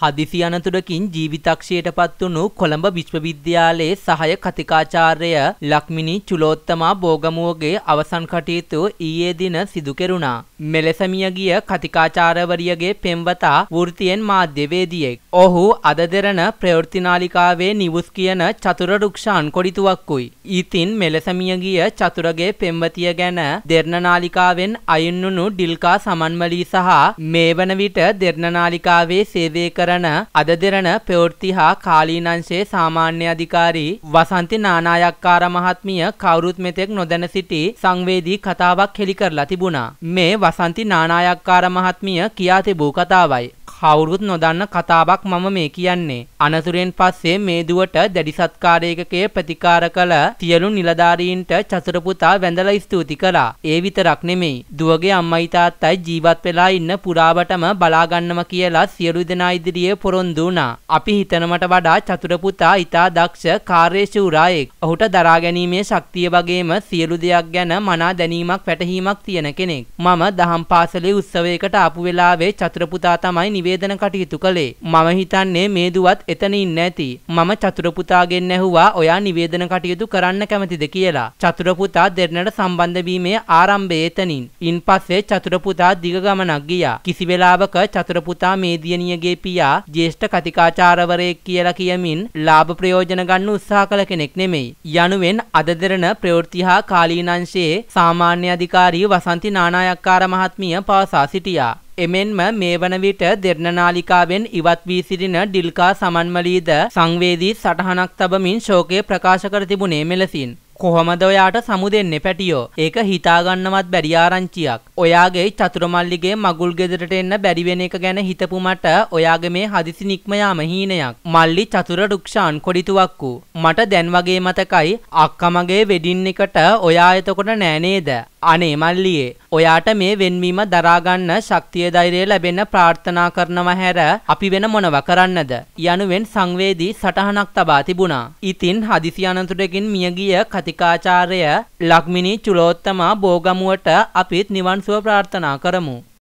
හදිසි අනතුරකින් ජීවිතක්ෂයට පත්වුණු කොළඹ විශ්වවිද්‍යාලයේ සහය කතිකාචාර්ය ලක්මිනි චුලෝත්තමා බෝගමුවගේ අවසන් කටයුතු ඊයේ දින සිදු කෙරුණා. මෙලෙස මියගිය කතිකාචාර්යවරියගේ පෙම්වතා වෘත්තියෙන් මාධ්‍යවේදියෙක්. ඔහු අද දෙරණ ප්‍රවෘත්තිනාලිකාවේ නිවුස් කියන චතුර රුක්ෂාන් කොඩිතුවක්කුයි. ඉතින් මෙලෙස මියගිය චතුරගේ පෙම්වතිය ගැන දෙරණ නාලිකාවෙන් අයුන්නුණු ඩිල්කා සමන්මලී සහ මේ වන විට දෙරණ නාලිකාවේ සේවය කර කරන අද දෙරණ ප්‍රවෘත්ති හා කාලීනංශයේ සාමාන්‍ය අධිකාරී වසන්ති නානායක්කාර මහත්මිය කවුරුත් මෙතෙක් නොදැන සිටි සංවේදී කතාවක් හෙළි කරලා තිබුණා. මේ වසන්ති නානායක්කාර මහත්මිය කියා තිබූ කතාවයි. කවුරුත් නොදන්න කතාවක් මම මේ කියන්නේ. අනතුරෙන් පස්සේ මේ දුවට දැඩි සත්කාරයකකයේ ප්‍රතිකාර කළ සියලු නිලධාරීන්ට චතුර පුතා වැඳලා ස්තුති කළා. ඒ විතරක් නෙමෙයි. දුවගේ අම්මයි තාත්තයි ජීවත් වෙලා ඉන්න පුරාවටම බලා ගන්නවා කියලා සියලු දෙනා ඉදිරියේ ශාස්ත්‍රීය පොරොන්දු වුණා. අපි හිතනමට වඩා චතුර පුතා ඊටා දක්ෂ කාර්යශූරායෙක්. ඔහුට දරා ගැනීමේ ශක්තිය වගේම සියලු දෙයක් ගැන මනා දැනීමක් වැටහීමක් තියෙන කෙනෙක්. මම දහම් පාසලේ උත්සවයකට ආපු වෙලාවේ චතුර පුතා තමයි නිවේදන කටයුතු කළේ. මම හිතන්නේ මේ දුවත් එතන ඉන්නේ නැති. මම චතුර පුතාගෙන් ඇහුවා ඔයා නිවේදන කටයුතු කරන්න කැමතිද කියලා. චතුර පුතා දෙරණට සම්බන්ධ වීමේ ආරම්භය එතනින්. ඉන්පස්සේ චතුර පුතා දිග ගමනක් ගියා. කිසි වෙලාවක චතුර පුතා මේ දියණියගේ පියා මහත්තයා ජ්‍යෙෂ්ඨ කතිකාචාරවරයෙක් කියලා කියමින් ලාභ ප්‍රයෝජන ගන්න උත්සාහ කළ කෙනෙක් නෙමෙයි. යනුවෙන් අද දෙරණ ප්‍රවෘත්ති හා කාලීනංශයේ සාමාන්‍ය අධිකාරී වසන්ති නානායක්කාර මහත්මිය පවසා සිටියා. එමෙන්ම මේ වන විට දෙරණ නාලිකාවෙන් ඉවත් වී සිටින ඩිල්කා සමන්මලීද සංවේදී සටහනක් තබමින් ශෝකය ප්‍රකාශ කර තිබුණේ මෙලෙසින්. කොහොමද ඔයාට සමු දෙන්නේ පැටියෝ? ඒක හිතාගන්නවත් බැරි ආරංචියක්. ඔයාගේ චතුරමල්ලිගේ මගුල් ගෙදරට එන්න බැරි වෙන එක ගැන හිතපු මට ඔයාගේ මේ හදිසි නික්ම යාම හීනයක්. මල්ලි චතුර රුක්ෂාන් කොඩිතුවක්කු. මට දැන් වගේ මතකයි අක්කා මගේ වෙඩින් එකට ඔයා එතකොට නෑ නේද? අනේ මල්ලියේ ඔයාට මේ වෙන්වීම දරාගන්න ශක්තිය ධෛර්යය ලැබෙන්න ප්‍රාර්ථනා කරනවා හැර අපි වෙන මොනව කරන්නද යනුවෙන් සංවේදී සටහනක් තබා තිබුණා. ඉතින් හදිසි අනතුරකින් මියගිය කතිකාචාර්ය ලක්මිනී චුලෝත්තම බෝගමුවට අපිත් නිවන් සුව ප්‍රාර්ථනා කරමු.